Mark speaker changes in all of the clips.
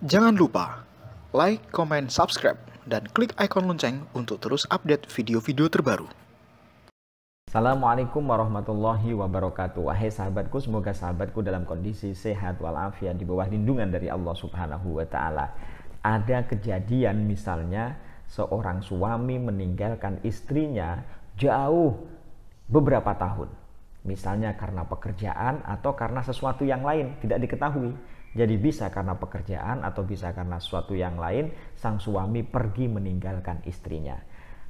Speaker 1: Jangan lupa like, comment, subscribe, dan klik ikon lonceng untuk terus update video-video terbaru. Assalamualaikum warahmatullahi wabarakatuh. Wahai sahabatku, semoga sahabatku dalam kondisi sehat walafiat di bawah lindungan dari Allah Subhanahu wa taala. Ada kejadian misalnya seorang suami meninggalkan istrinya jauh beberapa tahun. Misalnya karena pekerjaan atau karena sesuatu yang lain tidak diketahui jadi bisa karena pekerjaan atau bisa karena suatu yang lain, sang suami pergi meninggalkan istrinya.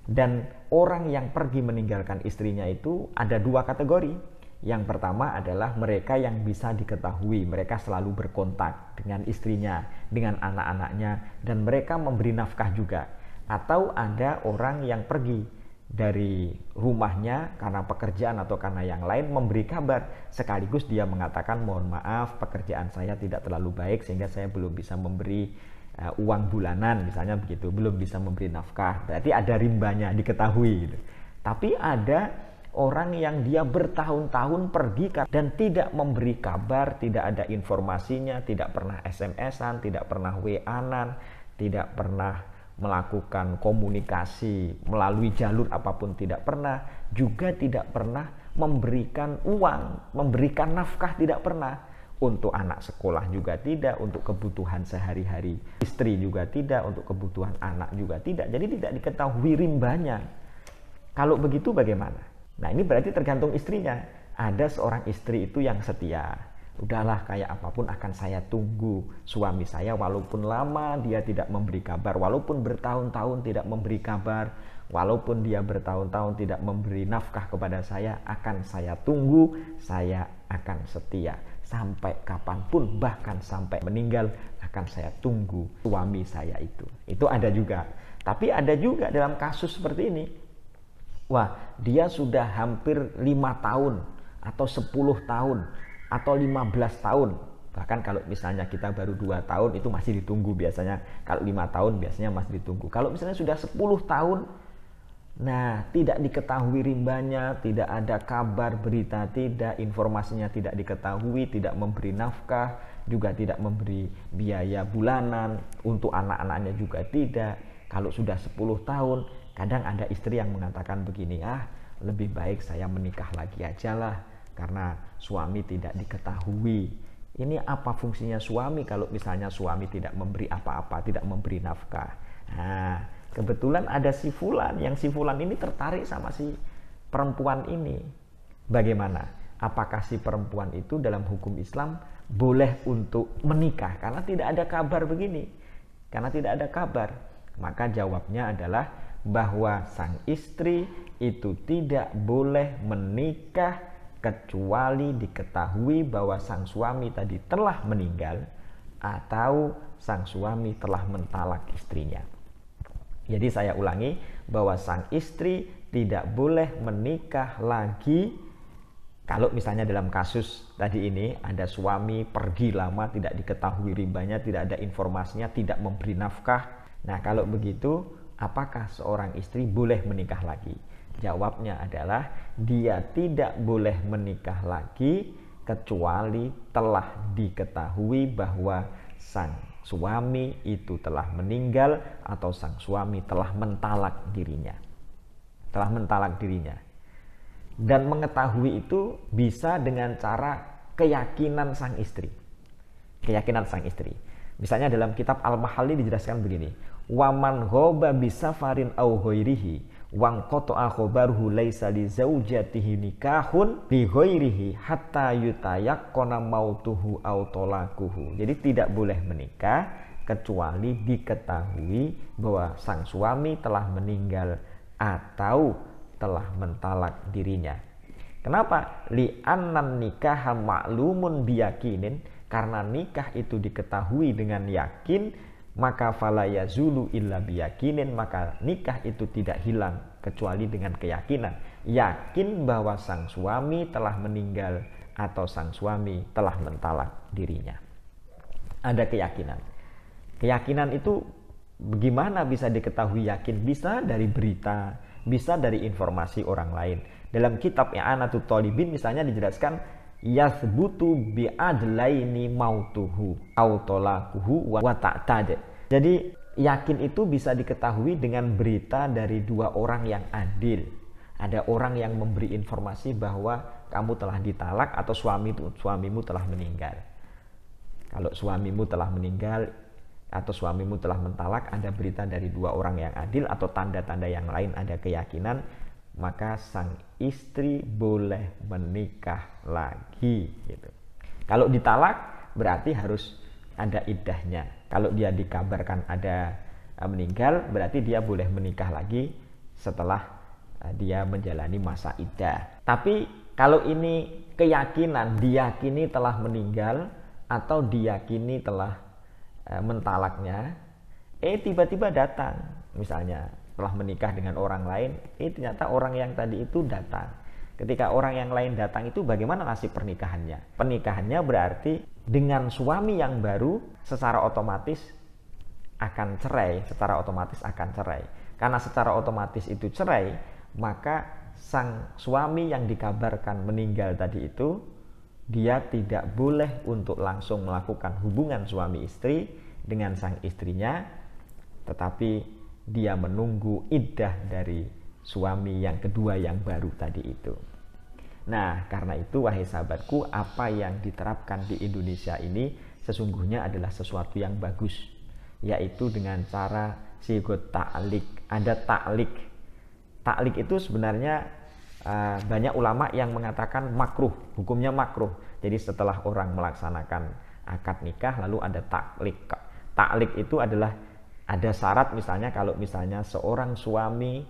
Speaker 1: Dan orang yang pergi meninggalkan istrinya itu ada dua kategori. Yang pertama adalah mereka yang bisa diketahui, mereka selalu berkontak dengan istrinya, dengan anak-anaknya, dan mereka memberi nafkah juga. Atau ada orang yang pergi dari rumahnya karena pekerjaan atau karena yang lain memberi kabar sekaligus dia mengatakan mohon maaf pekerjaan saya tidak terlalu baik sehingga saya belum bisa memberi uh, uang bulanan misalnya begitu belum bisa memberi nafkah berarti ada rimbanya diketahui gitu. tapi ada orang yang dia bertahun-tahun pergi dan tidak memberi kabar tidak ada informasinya tidak pernah SMS-an tidak pernah WA-an tidak pernah melakukan komunikasi melalui jalur apapun tidak pernah, juga tidak pernah memberikan uang, memberikan nafkah tidak pernah. Untuk anak sekolah juga tidak, untuk kebutuhan sehari-hari istri juga tidak, untuk kebutuhan anak juga tidak. Jadi tidak diketahui rimbanya. Kalau begitu bagaimana? Nah ini berarti tergantung istrinya. Ada seorang istri itu yang setia, udahlah kayak apapun akan saya tunggu suami saya walaupun lama dia tidak memberi kabar walaupun bertahun-tahun tidak memberi kabar walaupun dia bertahun-tahun tidak memberi nafkah kepada saya akan saya tunggu saya akan setia sampai kapanpun bahkan sampai meninggal akan saya tunggu suami saya itu itu ada juga tapi ada juga dalam kasus seperti ini wah dia sudah hampir lima tahun atau 10 tahun atau 15 tahun bahkan kalau misalnya kita baru 2 tahun itu masih ditunggu biasanya kalau 5 tahun biasanya masih ditunggu kalau misalnya sudah 10 tahun nah tidak diketahui rimbanya tidak ada kabar berita tidak informasinya tidak diketahui tidak memberi nafkah juga tidak memberi biaya bulanan untuk anak-anaknya juga tidak kalau sudah 10 tahun kadang ada istri yang mengatakan begini ah lebih baik saya menikah lagi aja lah karena suami tidak diketahui. Ini apa fungsinya suami kalau misalnya suami tidak memberi apa-apa, tidak memberi nafkah. Nah, kebetulan ada si Fulan, yang si Fulan ini tertarik sama si perempuan ini. Bagaimana? Apakah si perempuan itu dalam hukum Islam boleh untuk menikah? Karena tidak ada kabar begini. Karena tidak ada kabar. Maka jawabnya adalah bahwa sang istri itu tidak boleh menikah kecuali diketahui bahwa sang suami tadi telah meninggal atau sang suami telah mentalak istrinya. Jadi saya ulangi bahwa sang istri tidak boleh menikah lagi kalau misalnya dalam kasus tadi ini ada suami pergi lama tidak diketahui ribanya, tidak ada informasinya, tidak memberi nafkah. Nah, kalau begitu apakah seorang istri boleh menikah lagi? Jawabnya adalah dia tidak boleh menikah lagi kecuali telah diketahui bahwa sang suami itu telah meninggal atau sang suami telah mentalak dirinya. Telah mentalak dirinya. Dan mengetahui itu bisa dengan cara keyakinan sang istri. Keyakinan sang istri. Misalnya dalam kitab Al-Mahalli dijelaskan begini. Waman hoba bisa farin au hoirihi wang koto baru laisa li zaujatihi nikahun li ghairihi hatta kona mautuhu tuhu autolakuhu. Jadi tidak boleh menikah kecuali diketahui bahwa sang suami telah meninggal atau telah mentalak dirinya. Kenapa? Li anan nikah maklumun biyakinin karena nikah itu diketahui dengan yakin maka falaya zulu illa biyakinin maka nikah itu tidak hilang kecuali dengan keyakinan yakin bahwa sang suami telah meninggal atau sang suami telah mentalak dirinya ada keyakinan keyakinan itu bagaimana bisa diketahui yakin bisa dari berita bisa dari informasi orang lain dalam kitab I'anatul Tolibin misalnya dijelaskan yasbutu adlaini mautuhu autolakuhu wa ta'tad. Jadi yakin itu bisa diketahui dengan berita dari dua orang yang adil. Ada orang yang memberi informasi bahwa kamu telah ditalak atau suami suamimu telah meninggal. Kalau suamimu telah meninggal atau suamimu telah mentalak, ada berita dari dua orang yang adil atau tanda-tanda yang lain ada keyakinan maka sang istri boleh menikah lagi gitu. Kalau ditalak berarti harus ada idahnya. Kalau dia dikabarkan ada eh, meninggal berarti dia boleh menikah lagi setelah eh, dia menjalani masa idah. Tapi kalau ini keyakinan diyakini telah meninggal atau diyakini telah eh, mentalaknya, eh tiba-tiba datang misalnya telah menikah dengan orang lain eh ternyata orang yang tadi itu datang ketika orang yang lain datang itu bagaimana nasib pernikahannya pernikahannya berarti dengan suami yang baru secara otomatis akan cerai secara otomatis akan cerai karena secara otomatis itu cerai maka sang suami yang dikabarkan meninggal tadi itu dia tidak boleh untuk langsung melakukan hubungan suami istri dengan sang istrinya tetapi dia menunggu iddah dari suami yang kedua yang baru tadi itu. Nah, karena itu wahai sahabatku, apa yang diterapkan di Indonesia ini sesungguhnya adalah sesuatu yang bagus, yaitu dengan cara sigot taklik. Ada taklik. Taklik itu sebenarnya uh, banyak ulama yang mengatakan makruh, hukumnya makruh. Jadi setelah orang melaksanakan akad nikah lalu ada taklik. Taklik itu adalah ada syarat misalnya kalau misalnya seorang suami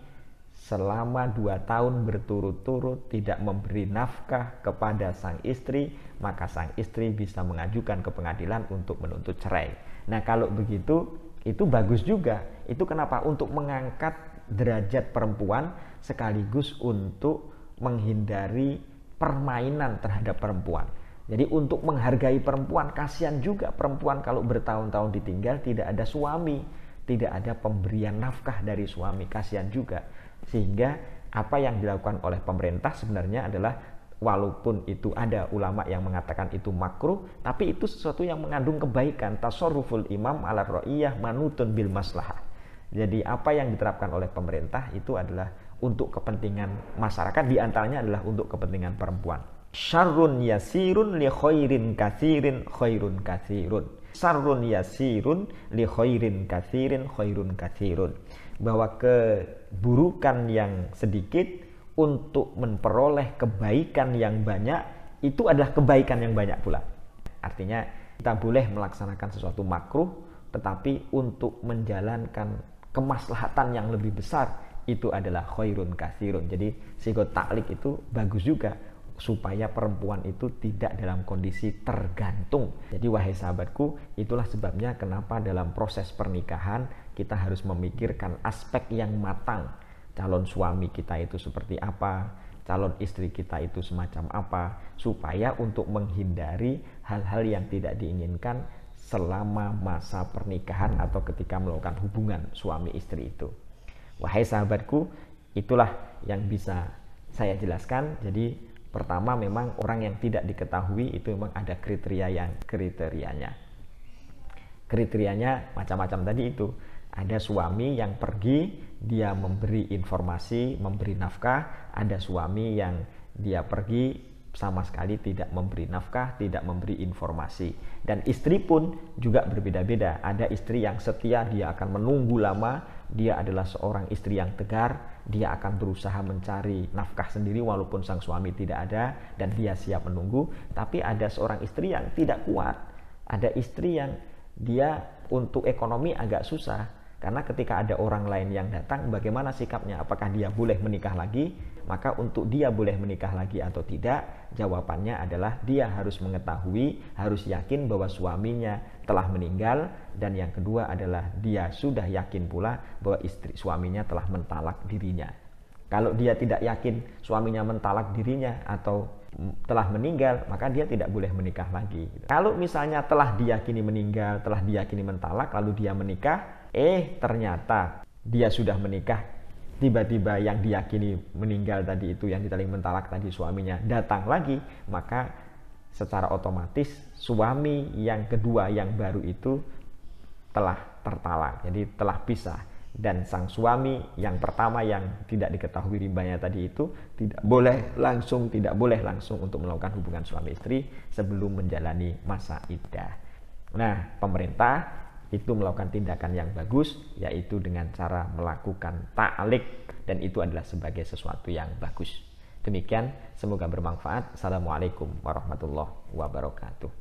Speaker 1: selama dua tahun berturut-turut tidak memberi nafkah kepada sang istri, maka sang istri bisa mengajukan ke pengadilan untuk menuntut cerai. Nah kalau begitu itu bagus juga. Itu kenapa? Untuk mengangkat derajat perempuan sekaligus untuk menghindari permainan terhadap perempuan. Jadi untuk menghargai perempuan, kasihan juga perempuan kalau bertahun-tahun ditinggal tidak ada suami tidak ada pemberian nafkah dari suami kasihan juga sehingga apa yang dilakukan oleh pemerintah sebenarnya adalah walaupun itu ada ulama yang mengatakan itu makruh tapi itu sesuatu yang mengandung kebaikan tasorruful imam ala ro'iyah manutun bil maslahah jadi apa yang diterapkan oleh pemerintah itu adalah untuk kepentingan masyarakat diantaranya adalah untuk kepentingan perempuan syarrun yasirun li khairin kasirin khairun kasirun ya yasirun li khairin kathirin khairun kathirun bahwa keburukan yang sedikit untuk memperoleh kebaikan yang banyak itu adalah kebaikan yang banyak pula artinya kita boleh melaksanakan sesuatu makruh tetapi untuk menjalankan kemaslahatan yang lebih besar itu adalah khairun kathirun jadi sigot taklik itu bagus juga supaya perempuan itu tidak dalam kondisi tergantung. Jadi wahai sahabatku, itulah sebabnya kenapa dalam proses pernikahan kita harus memikirkan aspek yang matang. Calon suami kita itu seperti apa, calon istri kita itu semacam apa, supaya untuk menghindari hal-hal yang tidak diinginkan selama masa pernikahan atau ketika melakukan hubungan suami istri itu. Wahai sahabatku, itulah yang bisa saya jelaskan. Jadi Pertama memang orang yang tidak diketahui itu memang ada kriteria yang kriterianya. Kriterianya macam-macam tadi itu. Ada suami yang pergi, dia memberi informasi, memberi nafkah. Ada suami yang dia pergi, sama sekali tidak memberi nafkah, tidak memberi informasi. Dan istri pun juga berbeda-beda. Ada istri yang setia, dia akan menunggu lama, dia adalah seorang istri yang tegar, dia akan berusaha mencari nafkah sendiri walaupun sang suami tidak ada dan dia siap menunggu. Tapi ada seorang istri yang tidak kuat, ada istri yang dia untuk ekonomi agak susah karena ketika ada orang lain yang datang bagaimana sikapnya? Apakah dia boleh menikah lagi? maka untuk dia boleh menikah lagi atau tidak, jawabannya adalah dia harus mengetahui, harus yakin bahwa suaminya telah meninggal dan yang kedua adalah dia sudah yakin pula bahwa istri suaminya telah mentalak dirinya. Kalau dia tidak yakin suaminya mentalak dirinya atau telah meninggal, maka dia tidak boleh menikah lagi. Kalau misalnya telah diyakini meninggal, telah diyakini mentalak, lalu dia menikah, eh ternyata dia sudah menikah tiba-tiba yang diyakini meninggal tadi itu yang ditaling mentalak tadi suaminya datang lagi maka secara otomatis suami yang kedua yang baru itu telah tertalak jadi telah pisah dan sang suami yang pertama yang tidak diketahui ribanya tadi itu tidak boleh langsung tidak boleh langsung untuk melakukan hubungan suami istri sebelum menjalani masa iddah. Nah, pemerintah itu melakukan tindakan yang bagus yaitu dengan cara melakukan ta'alik dan itu adalah sebagai sesuatu yang bagus. Demikian, semoga bermanfaat. Assalamualaikum warahmatullahi wabarakatuh.